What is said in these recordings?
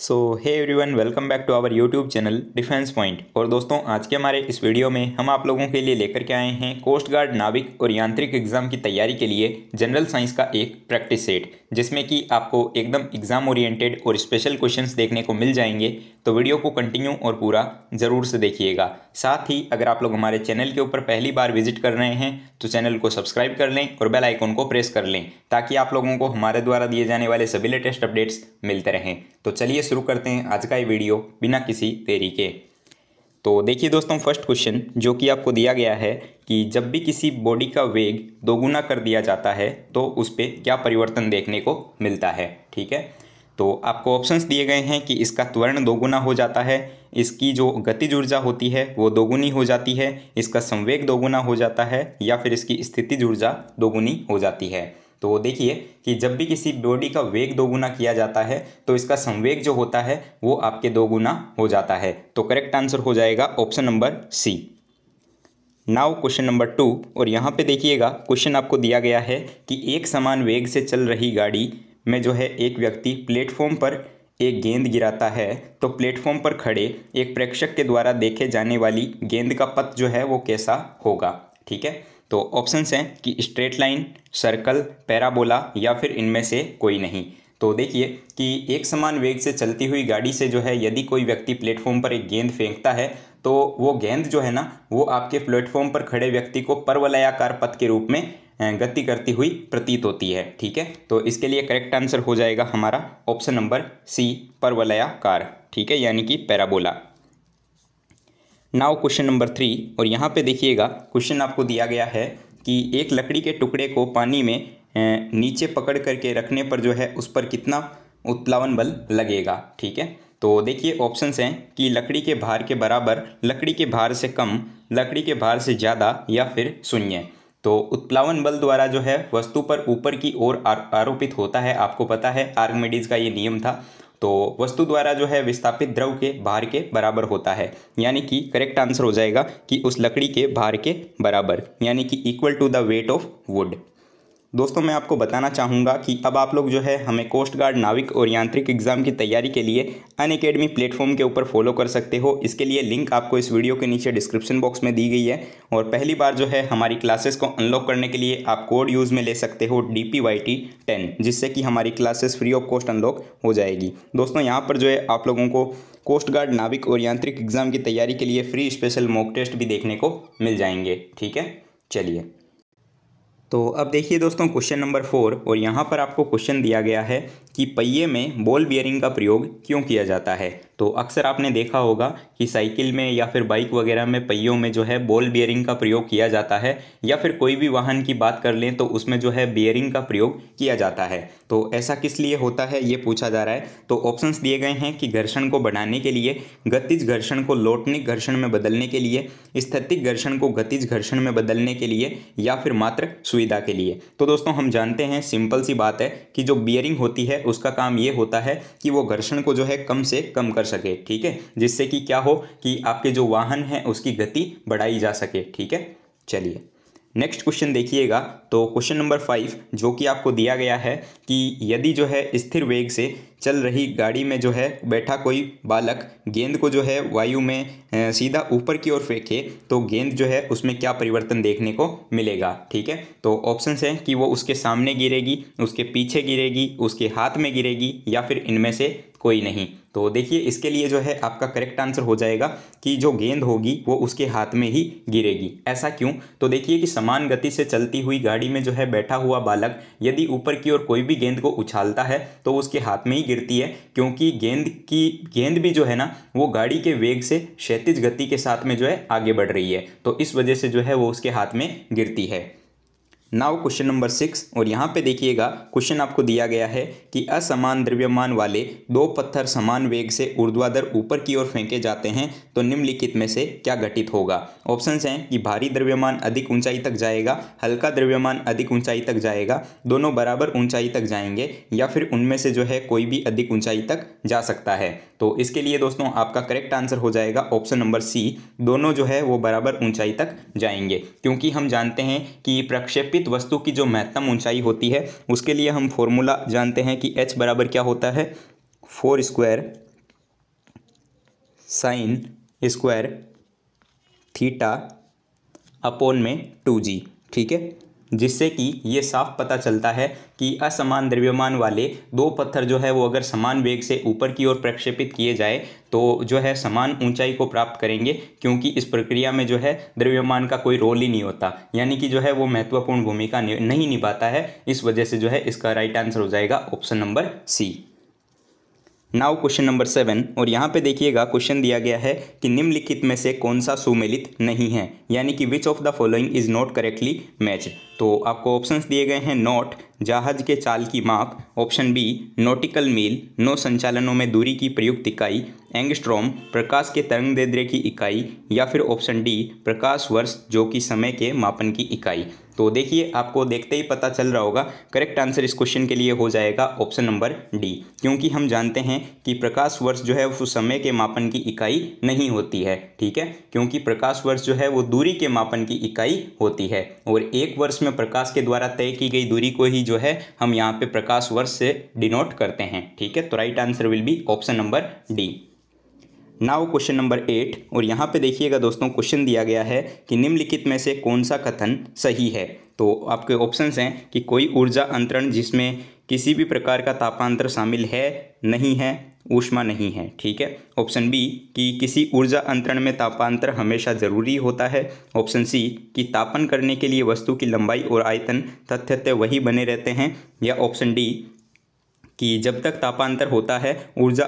so hey one welcome back to our YouTube channel Defence Point और दोस्तों आज के हमारे इस वीडियो में हम आप लोगों के लिए लेकर के आए हैं कोस्ट गार्ड नाविक और यांत्रिक एग्जाम की तैयारी के लिए जनरल साइंस का एक प्रैक्टिस सेट जिसमें कि आपको एकदम एग्जाम ओरिएंटेड और स्पेशल क्वेश्चन देखने को मिल जाएंगे तो वीडियो को कंटिन्यू और पूरा ज़रूर से देखिएगा साथ ही अगर आप लोग हमारे चैनल के ऊपर पहली बार विजिट कर रहे हैं तो चैनल को सब्सक्राइब कर लें और बेल आइकॉन को प्रेस कर लें ताकि आप लोगों को हमारे द्वारा दिए जाने वाले सभी लेटेस्ट अपडेट्स मिलते रहें तो चलिए चलिए शुरू करते हैं आज का ये वीडियो बिना किसी देरी के तो देखिए दोस्तों फर्स्ट क्वेश्चन जो कि आपको दिया गया है कि जब भी किसी बॉडी का वेग दोगुना कर दिया जाता है तो उस पर क्या परिवर्तन देखने को मिलता है ठीक है तो आपको ऑप्शंस दिए गए हैं कि इसका त्वरण दोगुना हो जाता है इसकी जो गतिज ऊर्जा होती है वो दोगुनी हो जाती है इसका संवेग दोगुना हो जाता है या फिर इसकी स्थिति ऊर्जा दोगुनी हो जाती है तो देखिए कि जब भी किसी बॉडी का वेग दोगुना किया जाता है तो इसका संवेग जो होता है वो आपके दोगुना हो जाता है तो करेक्ट आंसर हो जाएगा option number C now question number two और यहाँ पे देखिएगा क्वेश्चन आपको दिया गया है कि एक समान वेग से चल रही गाड़ी में जो है एक व्यक्ति प्लेटफॉर्म पर एक गेंद गिराता है तो प्लेटफॉर्म पर खड़े एक प्रेक्षक के द्वारा देखे जाने वाली गेंद का पथ जो है वो कैसा होगा ठीक है तो ऑप्शंस हैं कि स्ट्रेट लाइन सर्कल पैराबोला या फिर इनमें से कोई नहीं तो देखिए कि एक समान वेग से चलती हुई गाड़ी से जो है यदि कोई व्यक्ति प्लेटफॉर्म पर एक गेंद फेंकता है तो वो गेंद जो है ना वो आपके प्लेटफॉर्म पर खड़े व्यक्ति को परवलयाकार पथ के रूप में गति करती हुई प्रतीत होती है ठीक है तो इसके लिए करेक्ट आंसर हो जाएगा हमारा ऑप्शन नंबर सी परवलयाकार ठीक है यानी कि parabola now question number three और यहाँ पे देखिएगा क्वेश्चन आपको दिया गया है कि एक लकड़ी के टुकड़े को पानी में नीचे पकड़ करके रखने पर जो है उस पर कितना उत्प्लावन बल लगेगा ठीक है तो देखिए ऑप्शंस हैं कि लकड़ी के भार के बराबर लकड़ी के भार से कम लकड़ी के भार से ज़्यादा या फिर शून्य तो उत्प्लावन बल द्वारा जो है वस्तु पर ऊपर की ओर आरोपित होता है आपको पता है आर्गमेडीज का ये नियम था तो वस्तु द्वारा जो है विस्थापित द्रव के भार के बराबर होता है यानी कि करेक्ट आंसर हो जाएगा कि उस लकड़ी के भार के बराबर यानी कि equal to the weight of wood दोस्तों मैं आपको बताना चाहूँगा कि अब आप लोग जो है हमें कोस्ट गार्ड नाविक और यांत्रिक एग्जाम की तैयारी के लिए अन अकेडमी प्लेटफॉर्म के ऊपर फॉलो कर सकते हो इसके लिए लिंक आपको इस वीडियो के नीचे डिस्क्रिप्शन बॉक्स में दी गई है और पहली बार जो है हमारी क्लासेस को अनलॉक करने के लिए आप कोड यूज़ में ले सकते हो D P Y T ten जिससे कि हमारी classes free of cost unlock हो जाएगी दोस्तों यहाँ पर जो है आप लोगों को कोस्ट गार्ड नाविक और यांत्रिक एग्जाम की तैयारी के लिए फ्री स्पेशल मॉक टेस्ट भी देखने को मिल जाएंगे ठीक है चलिए तो अब देखिए दोस्तों क्वेश्चन नंबर फोर और यहाँ पर आपको क्वेश्चन दिया गया है कि पहिए में बॉल बियरिंग का प्रयोग क्यों किया जाता है तो अक्सर आपने देखा होगा कि साइकिल में या फिर बाइक वगैरह में पहियों में जो है बॉल बियरिंग का प्रयोग किया जाता है या फिर कोई भी वाहन की बात कर लें तो उसमें जो है बियरिंग का प्रयोग किया जाता है तो ऐसा किस लिए होता है ये पूछा जा रहा है तो ऑप्शंस दिए गए हैं कि घर्षण को बढ़ाने के लिए गतिज घर्षण को लौटनिक घर्षण में बदलने के लिए स्थितिक घर्षण को गतिज घर्षण में बदलने के लिए या फिर मात्र सुविधा के लिए तो दोस्तों हम जानते हैं सिंपल सी बात है कि जो बियरिंग होती है उसका काम ये होता है कि वो घर्षण को जो है कम से कम कर सके ठीक है जिससे कि क्या हो कि आपके जो वाहन हैं उसकी गति बढ़ाई जा सके ठीक है चलिए नेक्स्ट क्वेश्चन देखिएगा तो क्वेश्चन नंबर फाइव जो कि आपको दिया गया है कि यदि जो है स्थिर वेग से चल रही गाड़ी में जो है बैठा कोई बालक गेंद को जो है वायु में सीधा ऊपर की ओर फेंके तो गेंद जो है उसमें क्या परिवर्तन देखने को मिलेगा ठीक है तो ऑप्शन है कि वो उसके सामने गिरेगी उसके पीछे गिरेगी उसके हाथ में गिरेगी या फिर इनमें से कोई नहीं तो देखिए इसके लिए जो है आपका करेक्ट आंसर हो जाएगा कि जो गेंद होगी वो उसके हाथ में ही गिरेगी ऐसा क्यों तो देखिए कि समान गति से चलती हुई गाड़ी में जो है बैठा हुआ बालक यदि ऊपर की ओर कोई भी गेंद को उछालता है तो उसके हाथ में ही गिरती है क्योंकि गेंद की गेंद भी जो है ना वो गाड़ी के वेग से क्षैतिज गति के साथ में जो है आगे बढ़ रही है तो इस वजह से जो है वो उसके हाथ में गिरती है नाउ क्वेश्चन नंबर सिक्स और यहाँ पे देखिएगा क्वेश्चन आपको दिया गया है कि असमान द्रव्यमान वाले दो पत्थर समान वेग से ऊर्ध्वाधर ऊपर की ओर फेंके जाते हैं तो निम्नलिखित में से क्या घटित होगा ऑप्शंस हैं कि भारी द्रव्यमान अधिक ऊंचाई तक जाएगा हल्का द्रव्यमान अधिक ऊंचाई तक जाएगा दोनों बराबर ऊंचाई तक जाएंगे या फिर उनमें से जो है कोई भी अधिक ऊंचाई तक जा सकता है तो इसके लिए दोस्तों आपका करेक्ट आंसर हो जाएगा ऑप्शन नंबर सी दोनों जो है वो बराबर ऊंचाई तक जाएंगे क्योंकि हम जानते हैं कि प्रक्षेपित निम्नलिखित वस्तु की जो महत्तम ऊंचाई होती है उसके लिए हम फॉर्मूला जानते हैं कि एच बराबर क्या होता है four square sine square theta upon में टू जी ठीक है जिससे कि ये साफ पता चलता है कि असमान द्रव्यमान वाले दो पत्थर जो है वो अगर समान वेग से ऊपर की ओर प्रक्षेपित किए जाए तो जो है समान ऊंचाई को प्राप्त करेंगे क्योंकि इस प्रक्रिया में जो है द्रव्यमान का कोई रोल ही नहीं होता यानी कि जो है वो महत्वपूर्ण भूमिका नहीं निभाता है इस वजह से जो है इसका राइट आंसर हो जाएगा option number C now question number seven और यहाँ पे देखिएगा क्वेश्चन दिया गया है कि निम्नलिखित में से कौन सा सुमेलित नहीं है यानी कि which of the following is not correctly match तो आपको ऑप्शंस दिए गए हैं नॉट जहाज के चाल की माप ऑप्शन बी नोटिकल मील नो संचालनों में दूरी की प्रयुक्त इकाई एंगस्ट्रोम प्रकाश के तरंग देद्रे की इकाई या फिर ऑप्शन डी प्रकाश वर्ष जो कि समय के मापन की इकाई तो देखिए आपको देखते ही पता चल रहा होगा करेक्ट आंसर इस क्वेश्चन के लिए हो जाएगा ऑप्शन नंबर डी क्योंकि हम जानते हैं कि प्रकाश वर्ष जो है उस समय के मापन की इकाई नहीं होती है ठीक है क्योंकि प्रकाश वर्ष जो है वो दूरी के मापन की इकाई होती है और एक वर्ष में प्रकाश के द्वारा तय की गई दूरी को ही जो है हम यहाँ पर प्रकाश वर्ष से डिनोट करते हैं ठीक है तो right answer will be option number D now question number eight और यहाँ पे देखिएगा दोस्तों क्वेश्चन दिया गया है कि निम्नलिखित में से कौन सा कथन सही है तो आपके ऑप्शंस हैं कि कोई ऊर्जा अंतरण जिसमें किसी भी प्रकार का तापांतर शामिल है नहीं है ऊष्मा नहीं है ठीक है ऑप्शन बी कि किसी ऊर्जा अंतरण में तापांतर हमेशा जरूरी होता है ऑप्शन सी कि तापन करने के लिए वस्तु की लंबाई और आयतन तथ्यतः वही बने रहते हैं या ऑप्शन डी कि जब तक तापांतर होता है ऊर्जा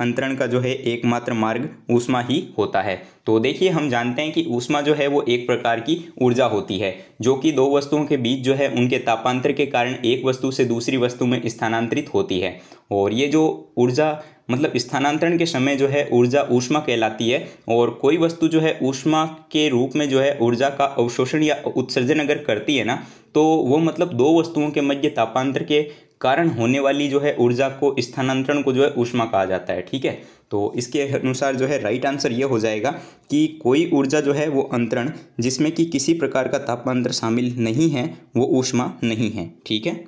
अंतरण का जो है एकमात्र मार्ग ऊष्मा ही होता है तो देखिए हम जानते हैं कि ऊष्मा जो है वो एक प्रकार की ऊर्जा होती है जो कि दो वस्तुओं के बीच जो है उनके तापांतर के कारण एक वस्तु से दूसरी वस्तु में स्थानांतरित होती है और ये जो ऊर्जा मतलब स्थानांतरण के समय जो है ऊर्जा ऊष्मा कहलाती है और कोई वस्तु जो है ऊष्मा के रूप में जो है ऊर्जा का अवशोषण या उत्सर्जन अगर करती है ना तो वो मतलब दो वस्तुओं के मध्य तापांतर के कारण होने वाली जो है ऊर्जा को स्थानांतरण को जो है ऊष्मा कहा जाता है ठीक है तो इसके अनुसार जो है राइट आंसर ये हो जाएगा कि कोई ऊर्जा जो है वो अंतरण जिसमें कि किसी प्रकार का तापांतर शामिल नहीं है वो ऊष्मा नहीं है ठीक है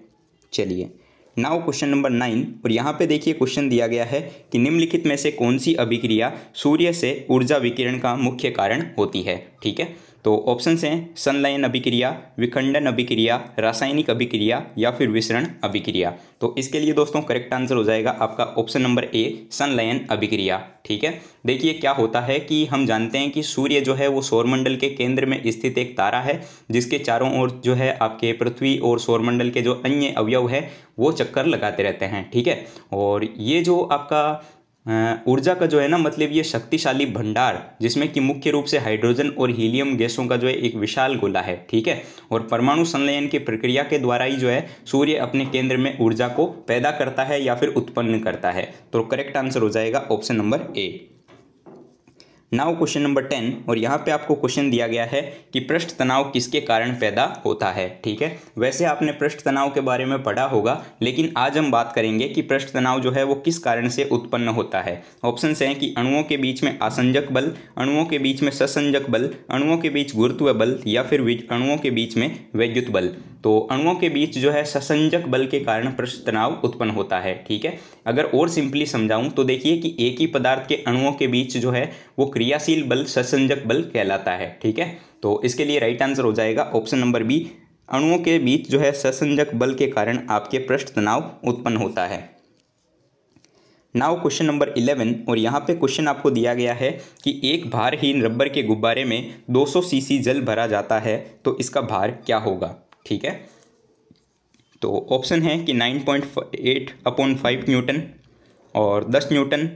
चलिए नाउ क्वेश्चन नंबर नाइन और यहाँ पे देखिए क्वेश्चन दिया गया है कि निम्नलिखित में से कौन सी अभिक्रिया सूर्य से ऊर्जा विकिरण का मुख्य कारण होती है ठीक है तो ऑप्शन हैं सनलाइन अभिक्रिया विखंडन अभिक्रिया रासायनिक अभिक्रिया या फिर विसरण अभिक्रिया तो इसके लिए दोस्तों करेक्ट आंसर हो जाएगा आपका ऑप्शन नंबर ए सनलाइन अभिक्रिया ठीक है देखिए क्या होता है कि हम जानते हैं कि सूर्य जो है वो सौरमंडल के केंद्र में स्थित एक तारा है जिसके चारों ओर जो है आपके पृथ्वी और सौरमंडल के जो अन्य अवयव है वो चक्कर लगाते रहते हैं ठीक है और ये जो आपका ऊर्जा का जो है ना मतलब ये शक्तिशाली भंडार जिसमें कि मुख्य रूप से हाइड्रोजन और हीलियम गैसों का जो है एक विशाल गोला है ठीक है और परमाणु संलयन की प्रक्रिया के द्वारा ही जो है सूर्य अपने केंद्र में ऊर्जा को पैदा करता है या फिर उत्पन्न करता है तो करेक्ट आंसर हो जाएगा option number A now question number ten और यहाँ पे आपको क्वेश्चन दिया गया है कि पृष्ठ तनाव किसके कारण पैदा होता है ठीक है वैसे आपने पृष्ठ तनाव के बारे में पढ़ा होगा लेकिन आज हम बात करेंगे कि पृष्ठ तनाव जो है वो किस कारण से उत्पन्न होता है ऑप्शन हैं कि अणुओं के बीच में आसंजक बल अणुओं के बीच में ससंजक बल अणुओं के बीच गुरुत्व बल या फिर अणुओं के बीच में वैद्युत बल तो अणुओं के बीच जो है ससंजक बल के कारण पृष्ठ तनाव उत्पन्न होता है ठीक है अगर और सिंपली समझाऊं तो देखिए कि एक ही पदार्थ के अणुओं के बीच जो है वो क्रियाशील बल ससंजक बल कहलाता है ठीक है तो इसके लिए राइट आंसर हो जाएगा ऑप्शन नंबर बी अणुओं के बीच जो है ससंजक बल के कारण आपके पृष्ठ तनाव उत्पन्न होता है नाउ क्वेश्चन नंबर इलेवन और यहाँ पे क्वेश्चन आपको दिया गया है कि एक भारहीन रबर के गुब्बारे में 200 सीसी जल भरा जाता है तो इसका भार क्या होगा ठीक है तो ऑप्शन है कि nine point eight upon five newton और दस न्यूटन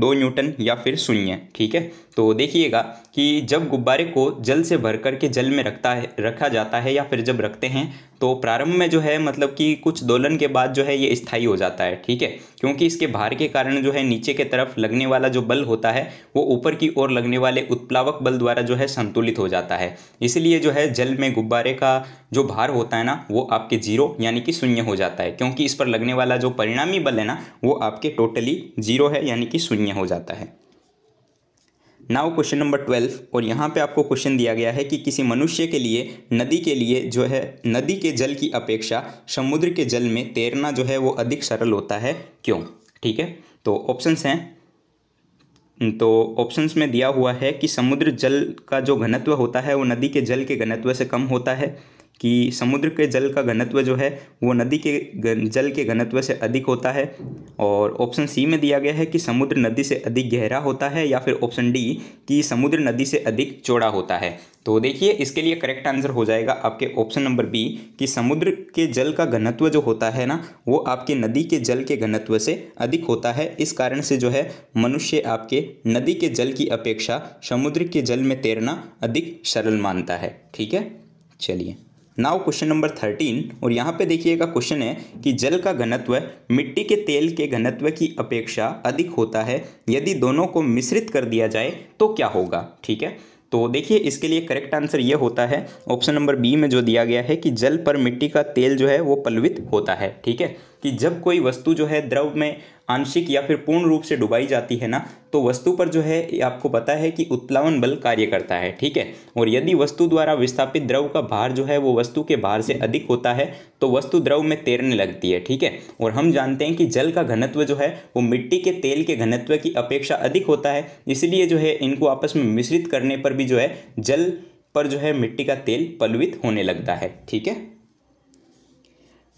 दो न्यूटन या फिर शून्य ठीक है तो देखिएगा कि जब गुब्बारे को जल से भर करके जल में रखता है रखा जाता है या फिर जब रखते हैं तो प्रारंभ में जो है मतलब कि कुछ दोलन के बाद जो है ये स्थायी हो जाता है ठीक है क्योंकि इसके भार के कारण जो है नीचे के तरफ लगने वाला जो बल होता है वो ऊपर की ओर लगने वाले उत्प्लावक बल द्वारा जो है संतुलित हो जाता है इसलिए जो है जल में गुब्बारे का जो भार होता है ना वो आपके जीरो यानी कि शून्य हो जाता है क्योंकि इस पर लगने वाला जो परिणामी बल है ना वो आपके टोटली जीरो है यानी कि शून्य हो जाता है नाउ क्वेश्चन नंबर ट्वेल्व और यहाँ पे आपको क्वेश्चन दिया गया है कि किसी मनुष्य के लिए नदी के लिए जो है नदी के जल की अपेक्षा समुद्र के जल में तैरना जो है वो अधिक सरल होता है क्यों ठीक है तो ऑप्शंस हैं तो ऑप्शंस में दिया हुआ है कि समुद्र जल का जो घनत्व होता है वो नदी के जल के घनत्व से कम होता है कि समुद्र के जल का घनत्व जो है वो नदी के जल के घनत्व से अधिक होता है और ऑप्शन सी में दिया गया है कि समुद्र नदी से अधिक गहरा होता है या फिर ऑप्शन डी कि समुद्र नदी से अधिक चौड़ा होता है तो देखिए इसके लिए करेक्ट आंसर हो जाएगा आपके ऑप्शन नंबर बी कि समुद्र के जल का घनत्व जो होता है ना वो आपके नदी के जल के घनत्व से अधिक होता है इस कारण से जो है मनुष्य आपके नदी के जल की अपेक्षा समुद्र के जल में तैरना अधिक सरल मानता है ठीक है चलिए नाउ क्वेश्चन नंबर थर्टीन और यहाँ पे देखिएगा क्वेश्चन है कि जल का घनत्व मिट्टी के तेल के घनत्व की अपेक्षा अधिक होता है यदि दोनों को मिश्रित कर दिया जाए तो क्या होगा ठीक है तो देखिए इसके लिए करेक्ट आंसर ये होता है ऑप्शन नंबर बी में जो दिया गया है कि जल पर मिट्टी का तेल जो है वो पलवित होता है ठीक है कि जब कोई वस्तु जो है द्रव में आंशिक या फिर पूर्ण रूप से डुबाई जाती है ना तो वस्तु पर जो है आपको पता है कि उत्प्लावन बल कार्य करता है ठीक है और यदि वस्तु द्वारा विस्थापित द्रव का भार जो है वो वस्तु के भार से अधिक होता है तो वस्तु द्रव में तैरने लगती है ठीक है और हम जानते हैं कि जल का घनत्व जो है वो मिट्टी के तेल के घनत्व की अपेक्षा अधिक होता है इसलिए जो है इनको आपस में मिश्रित करने पर भी जो है जल पर जो है मिट्टी का तेल पलवित होने लगता है ठीक है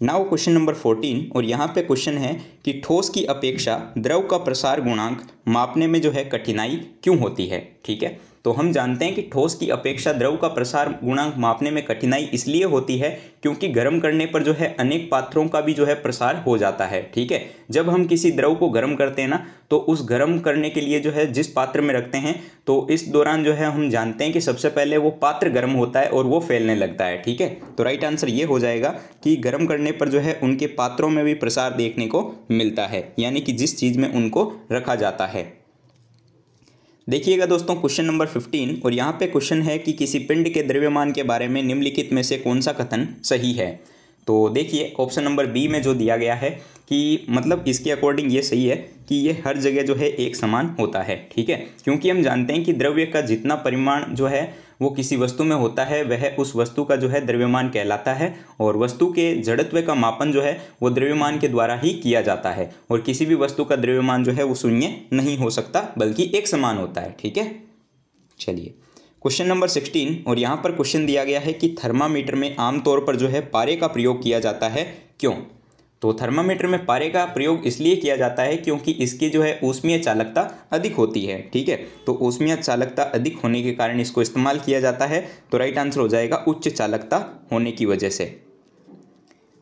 नाउ क्वेश्चन नंबर फोर्टीन और यहाँ पे क्वेश्चन है कि ठोस की अपेक्षा द्रव का प्रसार गुणांक मापने में जो है कठिनाई क्यों होती है ठीक है तो हम जानते हैं कि ठोस की अपेक्षा द्रव का प्रसार गुणांक मापने में कठिनाई इसलिए होती है क्योंकि गर्म करने पर जो है अनेक पात्रों का भी जो है प्रसार हो जाता है ठीक है जब हम किसी द्रव को गर्म करते हैं ना तो उस गर्म करने के लिए जो है जिस पात्र में रखते हैं तो इस दौरान जो है हम जानते हैं कि सबसे पहले वो पात्र गर्म होता है और वो फैलने लगता है ठीक है तो राइट आंसर ये हो जाएगा कि गर्म करने पर जो है उनके पात्रों में भी प्रसार देखने को मिलता है यानी कि जिस चीज़ में उनको रखा जाता है देखिएगा दोस्तों क्वेश्चन नंबर 15 और यहाँ पे क्वेश्चन है कि किसी पिंड के द्रव्यमान के बारे में निम्नलिखित में से कौन सा कथन सही है तो देखिए ऑप्शन नंबर बी में जो दिया गया है कि मतलब इसके अकॉर्डिंग ये सही है कि ये हर जगह जो है एक समान होता है ठीक है क्योंकि हम जानते हैं कि द्रव्य का जितना परिमाण जो है वो किसी वस्तु में होता है वह उस वस्तु का जो है द्रव्यमान कहलाता है और वस्तु के जड़त्व का मापन जो है वो द्रव्यमान के द्वारा ही किया जाता है और किसी भी वस्तु का द्रव्यमान जो है वो शून्य नहीं हो सकता बल्कि एक समान होता है ठीक है चलिए क्वेश्चन नंबर सिक्सटीन और यहाँ पर क्वेश्चन दिया गया है कि थर्मामीटर में आमतौर पर जो है पारे का प्रयोग किया जाता है क्यों तो थर्मामीटर में पारे का प्रयोग इसलिए किया जाता है क्योंकि इसकी जो है ऊष्मीय चालकता अधिक होती है ठीक है तो ऊष्मीय चालकता अधिक होने के कारण इसको इस्तेमाल किया जाता है तो राइट आंसर हो जाएगा उच्च चालकता होने की वजह से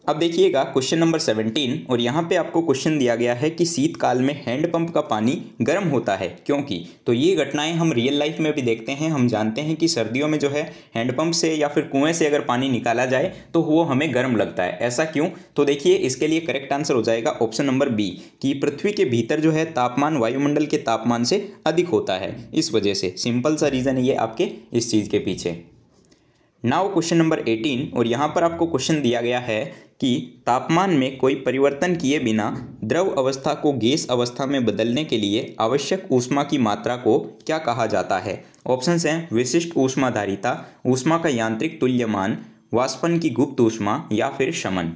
अब देखिएगा क्वेश्चन नंबर सेवनटीन और यहाँ पे आपको क्वेश्चन दिया गया है कि शीतकाल में हैंडपंप का पानी गर्म होता है क्योंकि तो ये घटनाएं हम रियल लाइफ में भी देखते हैं हम जानते हैं कि सर्दियों में जो है हैंडपंप से या फिर कुएं से अगर पानी निकाला जाए तो वो हमें गर्म लगता है ऐसा क्यों तो देखिए इसके लिए करेक्ट आंसर हो जाएगा ऑप्शन नंबर बी कि पृथ्वी के भीतर जो है तापमान वायुमंडल के तापमान से अधिक होता है इस वजह से सिंपल सा रीज़न ये आपके इस चीज़ के पीछे नाउ क्वेश्चन नंबर एटीन और यहाँ पर आपको क्वेश्चन दिया गया है कि तापमान में कोई परिवर्तन किए बिना द्रव अवस्था को गैस अवस्था में बदलने के लिए आवश्यक ऊष्मा की मात्रा को क्या कहा जाता है ऑप्शन हैं विशिष्ट ऊष्माधारिता ऊष्मा का यांत्रिक तुल्यमान वाष्पन की गुप्त ऊष्मा या फिर शमन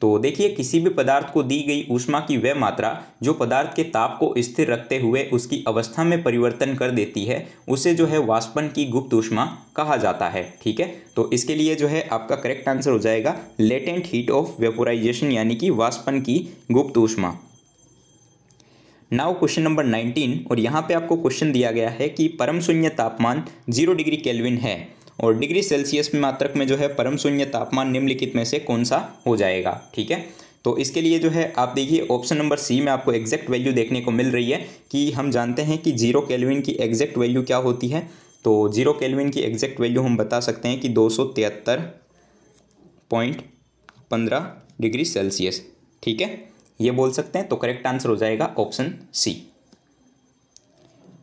तो देखिए किसी भी पदार्थ को दी गई ऊष्मा की वह मात्रा जो पदार्थ के ताप को स्थिर रखते हुए उसकी अवस्था में परिवर्तन कर देती है उसे जो है वाष्पन की गुप्त ऊष्मा कहा जाता है ठीक है तो इसके लिए जो है आपका करेक्ट आंसर हो जाएगा लेटेंट हीट ऑफ वेपोराइजेशन यानी कि वाष्पन की गुप्त ऊष्मा नाउ क्वेश्चन नंबर नाइनटीन और यहाँ पे आपको क्वेश्चन दिया गया है कि परम शून्य तापमान जीरो डिग्री केल्विन है और डिग्री सेल्सियस में मात्रक में जो है परम शून्य तापमान निम्नलिखित में से कौन सा हो जाएगा ठीक है तो इसके लिए जो है आप देखिए ऑप्शन नंबर सी में आपको एग्जैक्ट वैल्यू देखने को मिल रही है कि हम जानते हैं कि जीरो केल्विन की एग्जैक्ट वैल्यू क्या होती है तो जीरो केल्विन की एग्जैक्ट वैल्यू हम बता सकते हैं कि दो सौ तिहत्तर पॉइंट पंद्रह डिग्री सेल्सियस ठीक है ये बोल सकते हैं तो करेक्ट आंसर हो जाएगा option C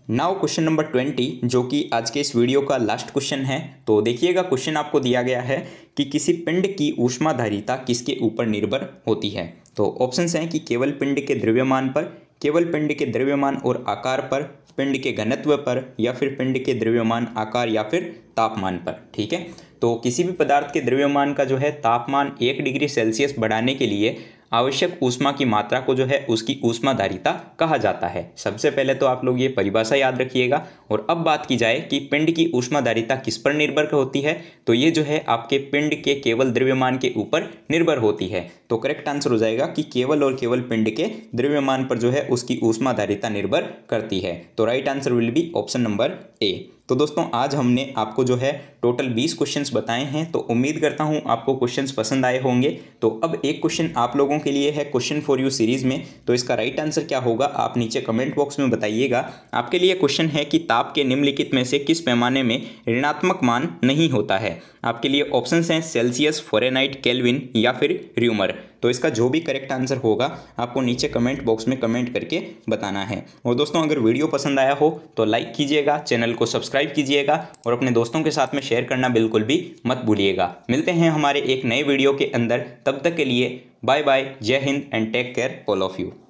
now question number twenty जो कि आज के इस वीडियो का लास्ट क्वेश्चन है तो देखिएगा क्वेश्चन आपको दिया गया है कि किसी पिंड की ऊष्माधारिता किसके ऊपर निर्भर होती है तो ऑप्शंस हैं कि केवल पिंड के द्रव्यमान पर केवल पिंड के द्रव्यमान और आकार पर पिंड के घनत्व पर या फिर पिंड के द्रव्यमान आकार या फिर तापमान पर ठीक है तो किसी भी पदार्थ के द्रव्यमान का जो है तापमान एक डिग्री सेल्सियस बढ़ाने के लिए आवश्यक ऊष्मा की मात्रा को जो है उसकी ऊष्माधारिता कहा जाता है सबसे पहले तो आप लोग ये परिभाषा याद रखिएगा और अब बात की जाए कि पिंड की ऊष्माधारिता किस पर निर्भर होती है तो ये जो है आपके पिंड के केवल द्रव्यमान के ऊपर निर्भर होती है तो करेक्ट आंसर हो जाएगा कि केवल और केवल पिंड के द्रव्यमान पर जो है उसकी ऊष्माधारिता निर्भर करती है तो right answer will be option number A तो दोस्तों आज हमने आपको जो है टोटल बीस क्वेश्चंस बताए हैं तो उम्मीद करता हूँ आपको क्वेश्चंस पसंद आए होंगे तो अब एक क्वेश्चन आप लोगों के लिए है क्वेश्चन फॉर यू सीरीज़ में तो इसका राइट आंसर क्या होगा आप नीचे कमेंट बॉक्स में बताइएगा आपके लिए क्वेश्चन है कि ताप के निम्नलिखित में से किस पैमाने में ऋणात्मक मान नहीं होता है आपके लिए ऑप्शन हैं सेल्सियस फोरेनाइट कैलविन या फिर र्यूमर तो इसका जो भी करेक्ट आंसर होगा आपको नीचे कमेंट बॉक्स में कमेंट करके बताना है और दोस्तों अगर वीडियो पसंद आया हो तो लाइक कीजिएगा चैनल को सब्सक्राइब कीजिएगा और अपने दोस्तों के साथ में शेयर करना बिल्कुल भी मत भूलिएगा मिलते हैं हमारे एक नए वीडियो के अंदर तब तक के लिए bye bye Jai Hind and take care all of you